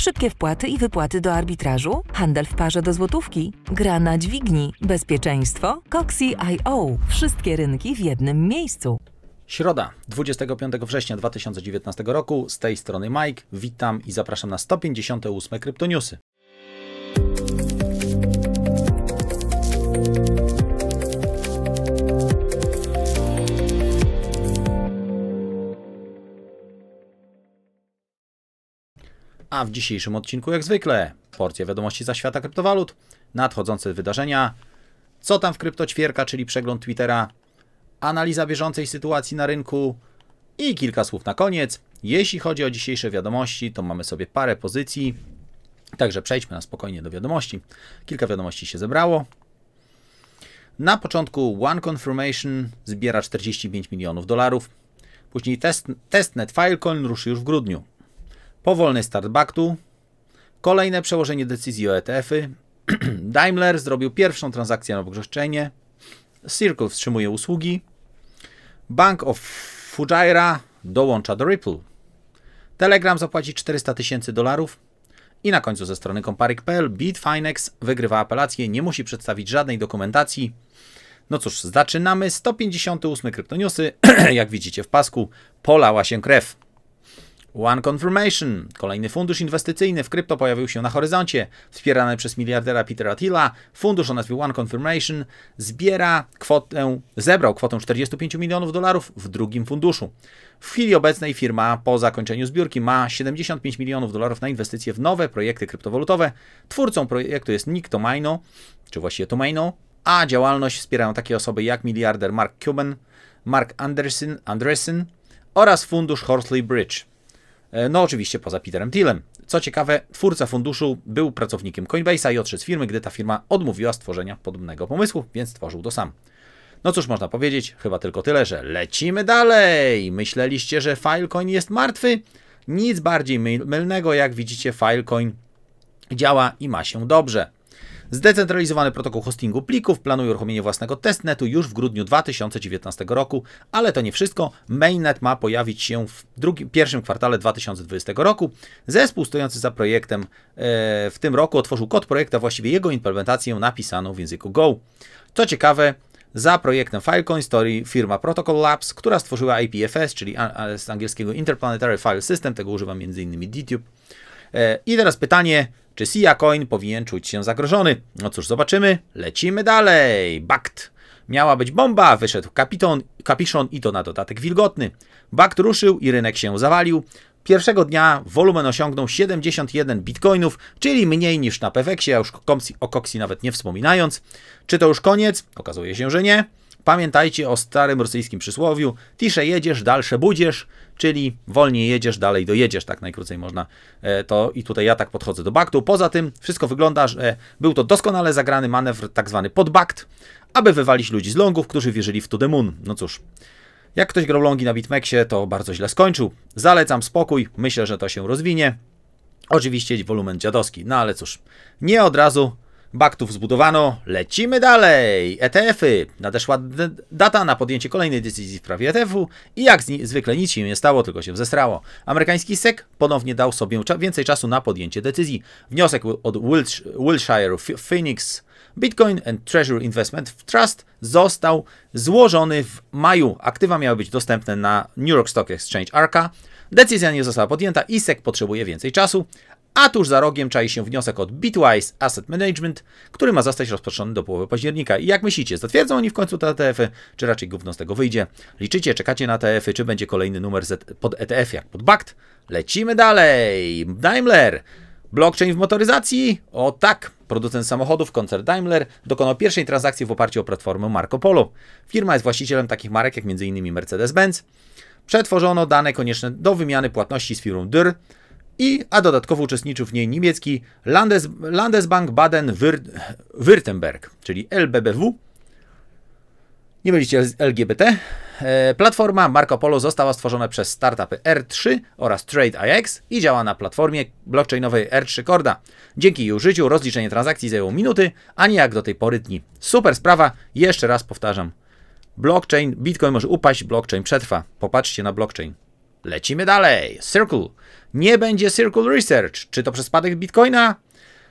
Szybkie wpłaty i wypłaty do arbitrażu, handel w parze do złotówki, gra na dźwigni, bezpieczeństwo, Coxi.io. Wszystkie rynki w jednym miejscu. Środa, 25 września 2019 roku. Z tej strony Mike. Witam i zapraszam na 158 Kryptoniusy. A w dzisiejszym odcinku, jak zwykle, porcje wiadomości za świata kryptowalut, nadchodzące wydarzenia, co tam w kryptoćwierka, czyli przegląd Twittera, analiza bieżącej sytuacji na rynku i kilka słów na koniec. Jeśli chodzi o dzisiejsze wiadomości, to mamy sobie parę pozycji, także przejdźmy na spokojnie do wiadomości. Kilka wiadomości się zebrało. Na początku One Confirmation zbiera 45 milionów dolarów. Później test, testnet Filecoin ruszy już w grudniu. Powolny start Baktu. Kolejne przełożenie decyzji o ETF-y. Daimler zrobił pierwszą transakcję na pogrzeszczenie. Circle wstrzymuje usługi. Bank of Fujaira dołącza do Ripple. Telegram zapłaci 400 tysięcy dolarów. I na końcu ze strony komparik.pl Bitfinex wygrywa apelację, nie musi przedstawić żadnej dokumentacji. No cóż, zaczynamy 158 kryptoniusy. Jak widzicie w pasku, polała się krew. One Confirmation, kolejny fundusz inwestycyjny w krypto pojawił się na horyzoncie. Wspierany przez miliardera Petera Tilla, fundusz o nazwie One Confirmation zbiera kwotę, zebrał kwotę 45 milionów dolarów w drugim funduszu. W chwili obecnej firma po zakończeniu zbiórki ma 75 milionów dolarów na inwestycje w nowe projekty kryptowalutowe. Twórcą projektu jest Nick Tomino, czy właściwie Tomaino, a działalność wspierają takie osoby jak miliarder Mark Cuban, Mark Anderson, Anderson oraz fundusz Horsley Bridge. E, no oczywiście poza Peterem Tillem. Co ciekawe, twórca funduszu był pracownikiem Coinbase'a i odszedł z firmy, gdy ta firma odmówiła stworzenia podobnego pomysłu, więc stworzył to sam. No cóż można powiedzieć, chyba tylko tyle, że lecimy dalej. Myśleliście, że Filecoin jest martwy? Nic bardziej mylnego, jak widzicie, Filecoin działa i ma się dobrze. Zdecentralizowany protokół hostingu plików planuje uruchomienie własnego testnetu już w grudniu 2019 roku, ale to nie wszystko. Mainnet ma pojawić się w drugim, pierwszym kwartale 2020 roku. Zespół stojący za projektem e, w tym roku otworzył kod projektu, a właściwie jego implementację napisaną w języku Go. Co ciekawe, za projektem Filecoin stoi firma Protocol Labs, która stworzyła IPFS, czyli z angielskiego Interplanetary File System, tego używam m.in. DTube. E, I teraz pytanie, czy Sia Coin powinien czuć się zagrożony? No cóż, zobaczymy. Lecimy dalej. Bakt. Miała być bomba, wyszedł kapiton, kapiszon i to na dodatek wilgotny. Bakt ruszył i rynek się zawalił. Pierwszego dnia wolumen osiągnął 71 bitcoinów, czyli mniej niż na Peweksie, a już o Koksi nawet nie wspominając. Czy to już koniec? Okazuje się, że nie. Pamiętajcie o starym rosyjskim przysłowiu: tisze jedziesz, dalsze budziesz, czyli wolniej jedziesz, dalej dojedziesz. Tak najkrócej można e, to i tutaj ja tak podchodzę do baktu. Poza tym wszystko wygląda, że był to doskonale zagrany manewr, tak zwany podbakt, aby wywalić ludzi z longów, którzy wierzyli w to the moon. No cóż. Jak ktoś grał longi na BitMEXie, to bardzo źle skończył. Zalecam spokój, myślę, że to się rozwinie. Oczywiście wolumen dziadowski, no ale cóż, nie od razu Baktów zbudowano, lecimy dalej! ETF-y! Nadeszła data na podjęcie kolejnej decyzji w sprawie ETF-u i jak zwykle nic się nie stało, tylko się zestrało. Amerykański SEC ponownie dał sobie więcej czasu na podjęcie decyzji. Wniosek od Wilshire Phoenix Bitcoin and Treasury Investment Trust został złożony w maju. Aktywa miały być dostępne na New York Stock Exchange ARCA. Decyzja nie została podjęta i SEC potrzebuje więcej czasu, a tuż za rogiem czai się wniosek od Bitwise Asset Management, który ma zostać rozpatrzony do połowy października. I jak myślicie, zatwierdzą oni w końcu te ETF-y, czy raczej gówno z tego wyjdzie? Liczycie, czekacie na ETF-y, czy będzie kolejny numer pod ETF jak pod BACT? Lecimy dalej! Daimler! Blockchain w motoryzacji? O tak! Producent samochodów, koncern Daimler, dokonał pierwszej transakcji w oparciu o platformę Marco Polo. Firma jest właścicielem takich marek jak m.in. Mercedes-Benz. Przetworzono dane konieczne do wymiany płatności z firmą Dürr, i, a dodatkowo uczestniczył w niej niemiecki Landes, Landesbank Baden-Württemberg, czyli LBBW, nie mylicie LGBT. E, platforma Marco Polo została stworzona przez startupy R3 oraz TradeIX i działa na platformie blockchainowej R3 Corda. Dzięki jej użyciu rozliczenie transakcji zajęło minuty, a nie jak do tej pory dni. Super sprawa, jeszcze raz powtarzam. Blockchain, Bitcoin może upaść, blockchain przetrwa. Popatrzcie na blockchain. Lecimy dalej. Circle. Nie będzie Circle Research. Czy to przez spadek bitcoina?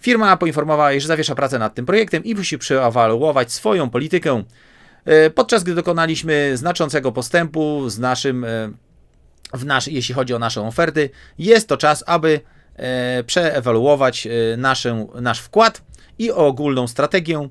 Firma poinformowała, że zawiesza pracę nad tym projektem i musi przeewaluować swoją politykę. E, podczas gdy dokonaliśmy znaczącego postępu z naszym, e, w nasz, jeśli chodzi o nasze oferty, jest to czas, aby e, przeewaluować nasz wkład i ogólną strategię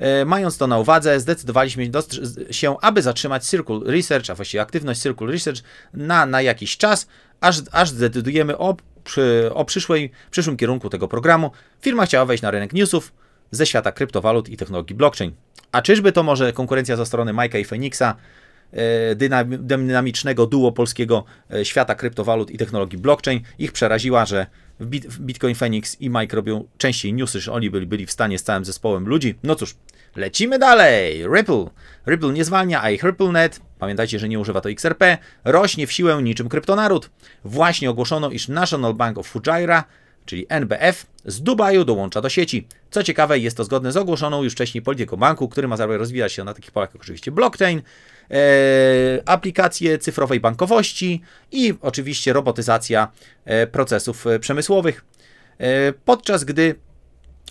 E, mając to na uwadze, zdecydowaliśmy się, aby zatrzymać Circle Research, a właściwie aktywność Circle Research na, na jakiś czas, aż, aż zdecydujemy o, przy, o przyszłej, przyszłym kierunku tego programu. Firma chciała wejść na rynek newsów ze świata kryptowalut i technologii blockchain. A czyżby to może konkurencja ze strony Majka i Feniksa, e, dynamicznego duo polskiego e, świata kryptowalut i technologii blockchain, ich przeraziła, że Bitcoin Phoenix i Mike robią częściej newsy, że oni byli, byli w stanie z całym zespołem ludzi. No cóż, Lecimy dalej! Ripple. Ripple nie zwalnia, a ich RippleNet, pamiętajcie, że nie używa to XRP, rośnie w siłę niczym kryptonaród. Właśnie ogłoszono, iż National Bank of Fujaira, czyli NBF, z Dubaju dołącza do sieci. Co ciekawe, jest to zgodne z ogłoszoną już wcześniej polityką banku, który ma rozwijać się na takich polach jak oczywiście blockchain, e, aplikacje cyfrowej bankowości i oczywiście robotyzacja e, procesów e, przemysłowych. E, podczas gdy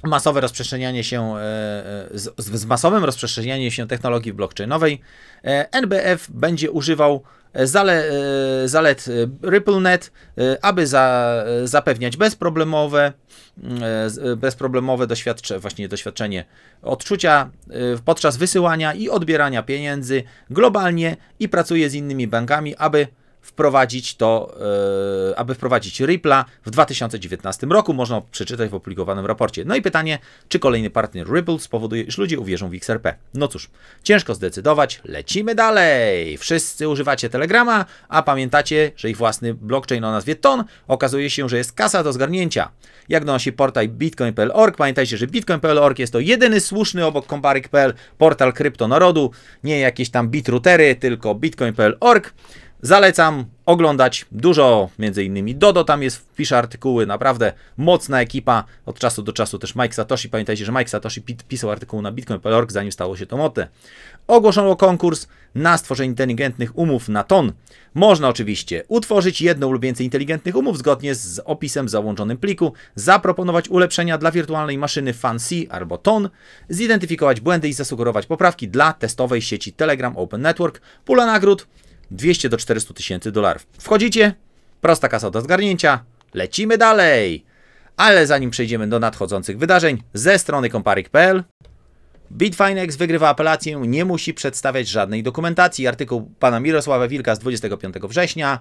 masowe rozprzestrzenianie się, e, e, z, z, masowym rozprzestrzenianiem się technologii blockchainowej, e, NBF będzie używał zale, zalet RippleNet, aby za, zapewniać bezproblemowe, mm, bezproblemowe doświadcze, właśnie doświadczenie odczucia podczas wysyłania i odbierania pieniędzy globalnie i pracuje z innymi bankami, aby wprowadzić to, yy, aby wprowadzić Ripple'a w 2019 roku. Można przeczytać w opublikowanym raporcie. No i pytanie, czy kolejny partner Ripple spowoduje, iż ludzie uwierzą w XRP? No cóż, ciężko zdecydować. Lecimy dalej. Wszyscy używacie Telegrama, a pamiętacie, że ich własny blockchain o nazwie TON okazuje się, że jest kasa do zgarnięcia. Jak donosi portal bitcoin.pl.org, pamiętajcie, że bitcoin.pl.org jest to jedyny słuszny obok Kombarik.pl portal kryptonarodu, nie jakieś tam bitroutery, tylko bitcoin.pl.org. Zalecam oglądać dużo, między innymi Dodo tam jest, pisze artykuły, naprawdę mocna ekipa. Od czasu do czasu też Mike Satoshi, pamiętajcie, że Mike Satoshi pisał artykuł na bitcoin.org, zanim stało się to modne. Ogłoszono konkurs na stworzenie inteligentnych umów na ton. Można oczywiście utworzyć jedną lub więcej inteligentnych umów zgodnie z opisem w załączonym pliku, zaproponować ulepszenia dla wirtualnej maszyny Fancy albo Ton, zidentyfikować błędy i zasugerować poprawki dla testowej sieci Telegram Open Network. Pula nagród 200 do 400 tysięcy dolarów. Wchodzicie, prosta kasa do zgarnięcia, lecimy dalej. Ale zanim przejdziemy do nadchodzących wydarzeń, ze strony komparik.pl Bitfinex wygrywa apelację, nie musi przedstawiać żadnej dokumentacji. Artykuł pana Mirosława Wilka z 25 września.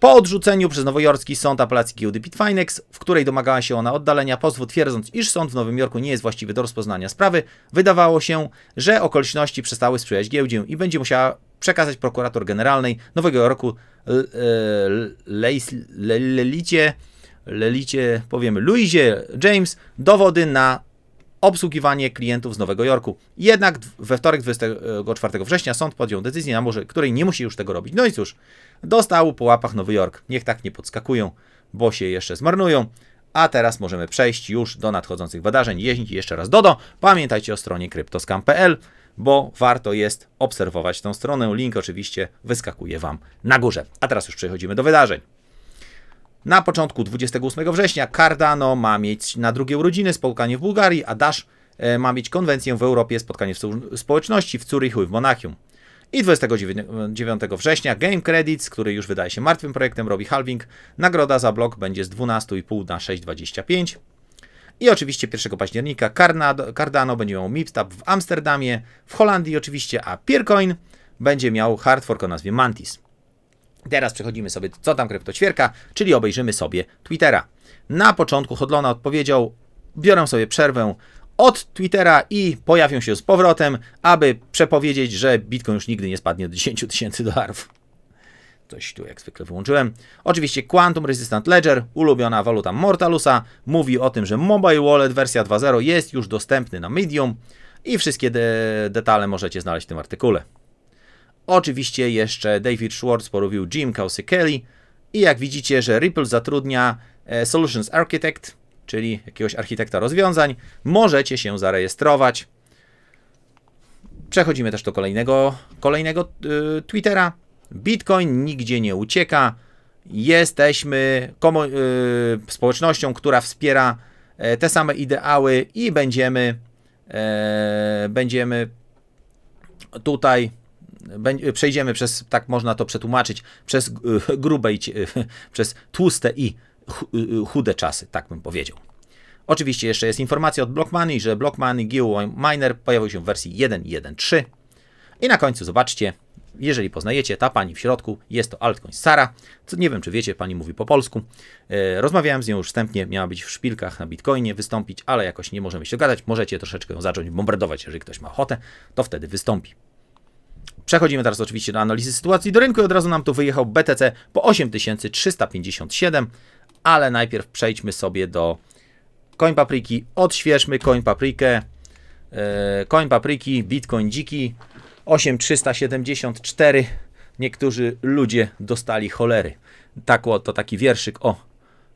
Po odrzuceniu przez nowojorski sąd apelacji giełdy Bitfinex, w której domagała się ona oddalenia pozwu, twierdząc, iż sąd w Nowym Jorku nie jest właściwy do rozpoznania sprawy, wydawało się, że okoliczności przestały sprzyjać giełdzie i będzie musiała przekazać prokurator generalnej Nowego Jorku e, Lelicie, Lelicie, powiemy Luizie James, dowody na obsługiwanie klientów z Nowego Jorku. Jednak we wtorek 24 września sąd podjął decyzję, na może której nie musi już tego robić. No i cóż, Dostał po łapach Nowy Jork. Niech tak nie podskakują, bo się jeszcze zmarnują. A teraz możemy przejść już do nadchodzących wydarzeń. Jeźdźcie jeszcze raz Dodo. Pamiętajcie o stronie kryptoskam.pl, bo warto jest obserwować tą stronę. Link oczywiście wyskakuje Wam na górze. A teraz już przechodzimy do wydarzeń. Na początku 28 września Cardano ma mieć na drugie urodziny spotkanie w Bułgarii, a Dash e, ma mieć konwencję w Europie, spotkanie w społeczności w Curychu i w Monachium. I 29 września Game Credits, który już wydaje się martwym projektem, robi halving. Nagroda za blok będzie z 12,5 na 6,25. I oczywiście 1 października Cardano, będzie miał Mipstab w Amsterdamie, w Holandii oczywiście, a Peercoin będzie miał hard fork o nazwie Mantis. Teraz przechodzimy sobie, co tam kryptoćwierka, czyli obejrzymy sobie Twittera. Na początku Hodlona odpowiedział, biorę sobie przerwę od Twittera i pojawią się z powrotem, aby przepowiedzieć, że Bitcoin już nigdy nie spadnie do 10 tysięcy dolarów. Coś tu jak zwykle wyłączyłem. Oczywiście Quantum Resistant Ledger, ulubiona waluta Mortalusa, mówi o tym, że Mobile Wallet wersja 2.0 jest już dostępny na Medium i wszystkie de detale możecie znaleźć w tym artykule. Oczywiście jeszcze David Schwartz porobił Jim Kelly i jak widzicie, że Ripple zatrudnia e, Solutions Architect, czyli jakiegoś architekta rozwiązań, możecie się zarejestrować. Przechodzimy też do kolejnego, kolejnego y, Twittera. Bitcoin nigdzie nie ucieka. Jesteśmy komu- y, społecznością, która wspiera e, te same ideały i będziemy, e, będziemy tutaj przejdziemy przez, tak można to przetłumaczyć, przez grube i przez tłuste i Y, y, chude czasy, tak bym powiedział. Oczywiście jeszcze jest informacja od Blockmoney, że Blockmoney GUI Miner pojawił się w wersji 1.1.3 i na końcu zobaczcie, jeżeli poznajecie, ta pani w środku jest to altcoin Sara. Co nie wiem, czy wiecie, pani mówi po polsku. E, rozmawiałem z nią już wstępnie, miała być w szpilkach na Bitcoinie wystąpić, ale jakoś nie możemy się dogadać. Możecie troszeczkę ją zacząć bombardować, jeżeli ktoś ma ochotę, to wtedy wystąpi. Przechodzimy teraz oczywiście do analizy sytuacji do rynku i od razu nam tu wyjechał BTC po 8357 ale najpierw przejdźmy sobie do koń papryki, odświeżmy koń paprykę, e, koń papryki, bitcoin dziki, 8374, niektórzy ludzie dostali cholery. Tak, to taki wierszyk o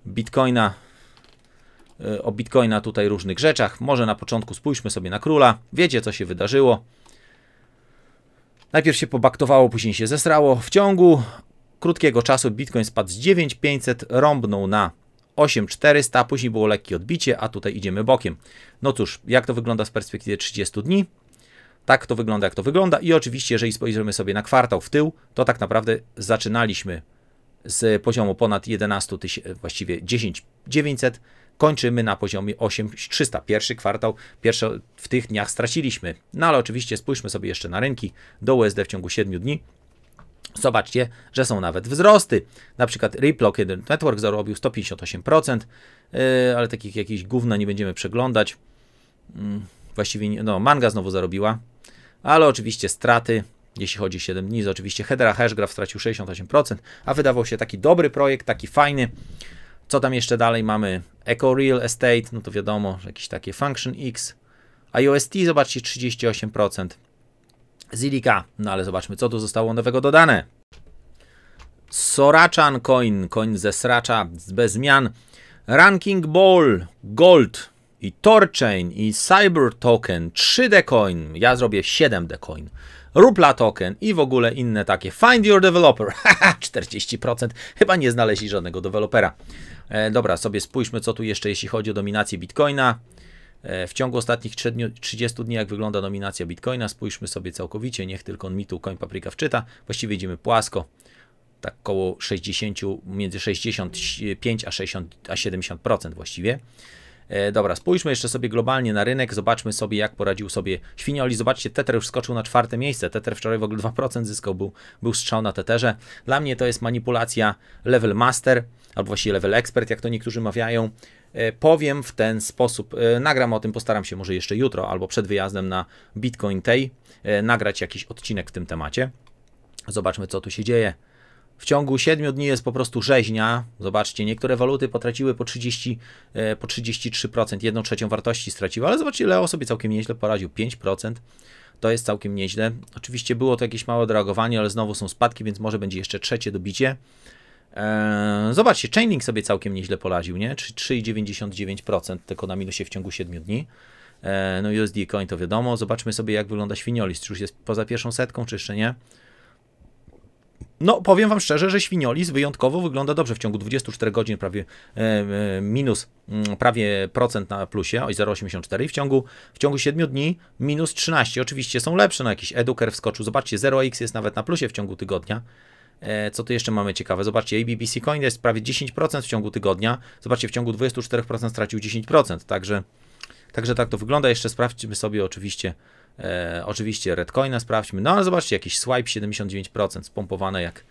bitcoina, e, o bitcoina tutaj różnych rzeczach. Może na początku spójrzmy sobie na króla, wiecie co się wydarzyło. Najpierw się pobaktowało, później się zesrało. W ciągu krótkiego czasu Bitcoin spadł z 9500, rąbnął na 8400, później było lekkie odbicie, a tutaj idziemy bokiem. No cóż, jak to wygląda z perspektywy 30 dni? Tak to wygląda, jak to wygląda. I oczywiście, jeżeli spojrzymy sobie na kwartał w tył, to tak naprawdę zaczynaliśmy z poziomu ponad 11 tysięcy, e, właściwie 10 900, kończymy na poziomie 8300. Pierwszy kwartał, pierwszy w tych dniach straciliśmy. No ale oczywiście spójrzmy sobie jeszcze na rynki do USD w ciągu 7 dni. Zobaczcie, że są nawet wzrosty. Na przykład Ripple, 1 Network zarobił 158%, yy, ale takich jakichś gówna nie będziemy przeglądać. Mm, właściwie, no, Manga znowu zarobiła, ale oczywiście straty, jeśli chodzi o 7 dni, to oczywiście Hedera Hashgraph stracił 68%, a wydawał się taki dobry projekt, taki fajny. Co tam jeszcze dalej mamy? Eco Real Estate, no to wiadomo, jakieś takie Function X. IOST, zobaczcie, 38%. Zilika. No ale zobaczmy, co tu zostało nowego dodane. Soraczan Coin, coin ze Sracza, bez zmian. Ranking Ball, Gold i Torchain i Cyber Token, 3D Coin, ja zrobię 7D Coin. Rupla Token i w ogóle inne takie. Find your developer. 40%. Chyba nie znaleźli żadnego dewelopera. E, dobra, sobie spójrzmy, co tu jeszcze, jeśli chodzi o dominację Bitcoina. E, w ciągu ostatnich 30 dni, jak wygląda nominacja Bitcoina, spójrzmy sobie całkowicie, niech tylko on mi tu coin papryka wczyta. Właściwie idziemy płasko, tak koło 60, między 65 a, 60, a 70% właściwie. E, dobra, spójrzmy jeszcze sobie globalnie na rynek, zobaczmy sobie jak poradził sobie Świnioli. Zobaczcie, Tether już skoczył na czwarte miejsce. Tether wczoraj w ogóle 2% zyskał, był, był strzał na Tetherze. Dla mnie to jest manipulacja level master, albo właściwie level expert, jak to niektórzy mawiają. E, powiem w ten sposób. E, nagram o tym, postaram się może jeszcze jutro albo przed wyjazdem na Bitcoin Tay e, nagrać jakiś odcinek w tym temacie. Zobaczmy, co tu się dzieje. W ciągu 7 dni jest po prostu rzeźnia. Zobaczcie, niektóre waluty potraciły po, 30, po 33%, 1 trzecią wartości straciły, ale zobaczcie, Leo sobie całkiem nieźle poradził, 5%. To jest całkiem nieźle. Oczywiście było to jakieś małe odreagowanie, ale znowu są spadki, więc może będzie jeszcze trzecie dobicie. Eee, zobaczcie, Chainlink sobie całkiem nieźle polaził, nie? 3,99% tylko na minusie w ciągu 7 dni. Eee, no USD Coin to wiadomo. Zobaczmy sobie, jak wygląda Świniolis. Czy już jest poza pierwszą setką, czy jeszcze nie? No, powiem Wam szczerze, że Świniolis wyjątkowo wygląda dobrze. W ciągu 24 godzin prawie e, e minus m, mm, prawie procent na plusie, oj 0,84 i w ciągu, w ciągu 7 dni minus 13. Oczywiście są lepsze na no, jakiś eduker wskoczył. Zobaczcie, 0x jest nawet na plusie w ciągu tygodnia. E, co tu jeszcze mamy ciekawe? Zobaczcie, ABBC Coin jest prawie 10% w ciągu tygodnia. Zobaczcie, w ciągu 24% stracił 10%. Także, także tak to wygląda. Jeszcze sprawdźmy sobie oczywiście, e, oczywiście Redcoina, sprawdźmy. No ale zobaczcie, jakiś swipe 79% spompowane jak,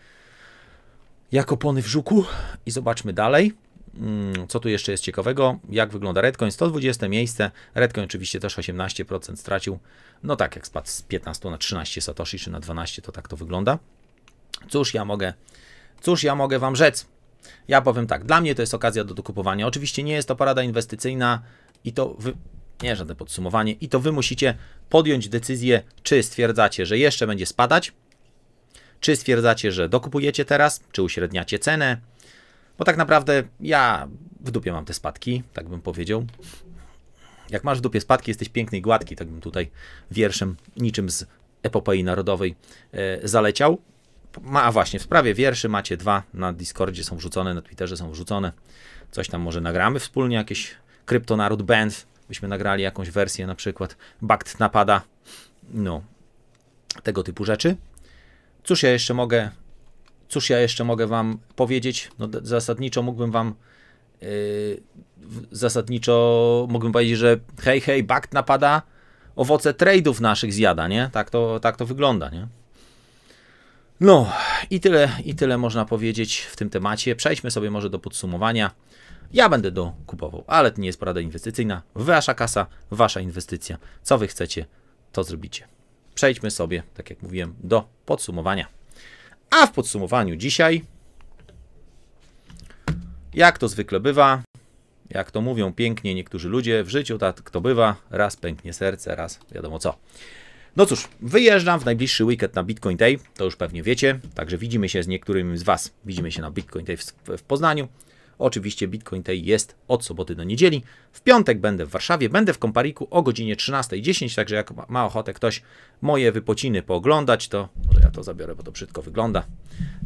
jak opony w żuku. I zobaczmy dalej. Mm, co tu jeszcze jest ciekawego? Jak wygląda Redcoin? 120 miejsce. Redcoin oczywiście też 18% stracił. No tak, jak spadł z 15 na 13 Satoshi czy na 12, to tak to wygląda. Cóż ja mogę, cóż ja mogę wam rzec? Ja powiem tak, dla mnie to jest okazja do dokupowania. Oczywiście nie jest to parada inwestycyjna i to wy... nie żadne podsumowanie i to wy musicie podjąć decyzję, czy stwierdzacie, że jeszcze będzie spadać, czy stwierdzacie, że dokupujecie teraz, czy uśredniacie cenę. Bo tak naprawdę ja w dupie mam te spadki, tak bym powiedział. Jak masz w dupie spadki, jesteś piękny i gładki, tak bym tutaj wierszem niczym z epopei narodowej e, zaleciał. Ma, a właśnie, w sprawie wierszy macie dwa na Discordzie, są wrzucone, na Twitterze są wrzucone. Coś tam może nagramy wspólnie, jakieś Kryptonaród Band, byśmy nagrali jakąś wersję na przykład Bakt Napada, no, tego typu rzeczy. Cóż ja jeszcze mogę, cóż ja jeszcze mogę wam powiedzieć? No, zasadniczo mógłbym wam Yy, zasadniczo mógłbym powiedzieć, że hej, hej, Bakt napada, owoce trade'ów naszych zjada, nie? Tak to, tak to wygląda, nie? No, i tyle, i tyle można powiedzieć w tym temacie. Przejdźmy sobie może do podsumowania. Ja będę do kupował, ale to nie jest porada inwestycyjna. Wasza kasa, wasza inwestycja. Co wy chcecie, to zrobicie. Przejdźmy sobie, tak jak mówiłem, do podsumowania. A w podsumowaniu dzisiaj, jak to zwykle bywa, jak to mówią pięknie niektórzy ludzie, w życiu tak to bywa, raz pęknie serce, raz wiadomo co. No cóż, wyjeżdżam w najbliższy weekend na Bitcoin Day, to już pewnie wiecie, także widzimy się z niektórymi z Was. Widzimy się na Bitcoin Day w, Poznaniu. Oczywiście Bitcoin Day jest od soboty do niedzieli. W piątek będę w Warszawie, będę w Kompariku o godzinie 13.10, także jak ma ochotę ktoś moje wypociny pooglądać, to może ja to zabiorę, bo to brzydko wygląda.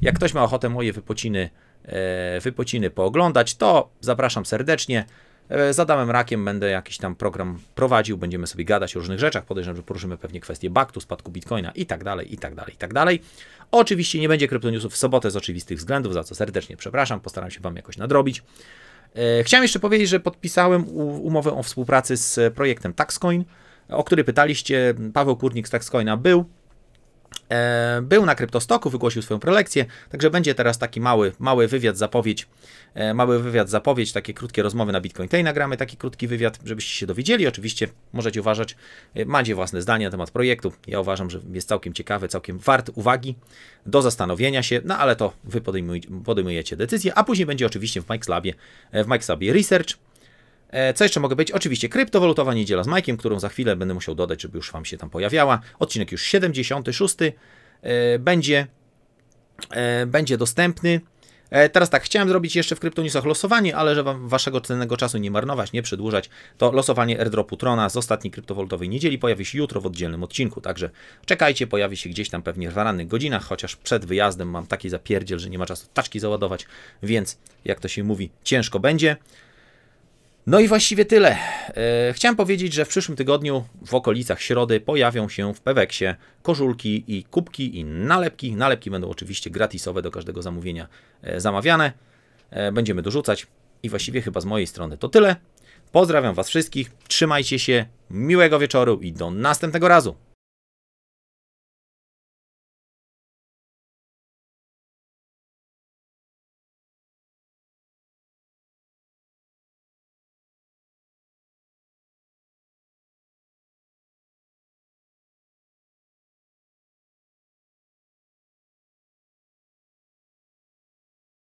Jak ktoś ma ochotę moje wypociny, e, wypociny pooglądać, to zapraszam serdecznie. E, z Adamem Rakiem będę jakiś tam program prowadził, będziemy sobie gadać o różnych rzeczach, podejrzewam, że poruszymy pewnie kwestie baktu, spadku bitcoina i tak dalej, i tak dalej, i tak dalej. Oczywiście nie będzie kryptoniusów w sobotę z oczywistych względów, za co serdecznie przepraszam, postaram się Wam jakoś nadrobić. E, chciałem jeszcze powiedzieć, że podpisałem umowę o współpracy z projektem Taxcoin, o który pytaliście. Paweł Kurnik z Taxcoina był, E, był na Kryptostoku, wygłosił swoją prelekcję, także będzie teraz taki mały, mały wywiad, zapowiedź, e, mały wywiad, zapowiedź, takie krótkie rozmowy na Bitcoin Day nagramy, taki krótki wywiad, żebyście się dowiedzieli. Oczywiście możecie uważać, e, macie własne zdanie na temat projektu. Ja uważam, że jest całkiem ciekawy, całkiem wart uwagi do zastanowienia się, no ale to wy podejmujecie decyzję, a później będzie oczywiście w Mike's Labie, w Mike's Labie Research, E, co jeszcze mogę być Oczywiście kryptowalutowa niedziela z Majkiem, którą za chwilę będę musiał dodać, żeby już Wam się tam pojawiała. Odcinek już 76 e, będzie, e, będzie dostępny. Teraz tak, chciałem zrobić jeszcze w kryptonisach losowanie, ale żeby waszego cennego czasu nie marnować, nie przedłużać, to losowanie airdropu Trona z ostatniej kryptowalutowej niedzieli pojawi się jutro w oddzielnym odcinku, także czekajcie, pojawi się gdzieś tam pewnie w rannych godzinach, chociaż przed wyjazdem mam taki zapierdziel, że nie ma czasu taczki załadować, więc jak to się mówi, ciężko będzie. No i właściwie tyle. E, chciałem powiedzieć, że w przyszłym tygodniu w okolicach środy pojawią się w Peweksie koszulki i kubki i nalepki. Nalepki będą oczywiście gratisowe do każdego zamówienia e, zamawiane. E, będziemy dorzucać. I właściwie chyba z mojej strony to tyle. Pozdrawiam Was wszystkich, trzymajcie się, miłego wieczoru i do następnego razu.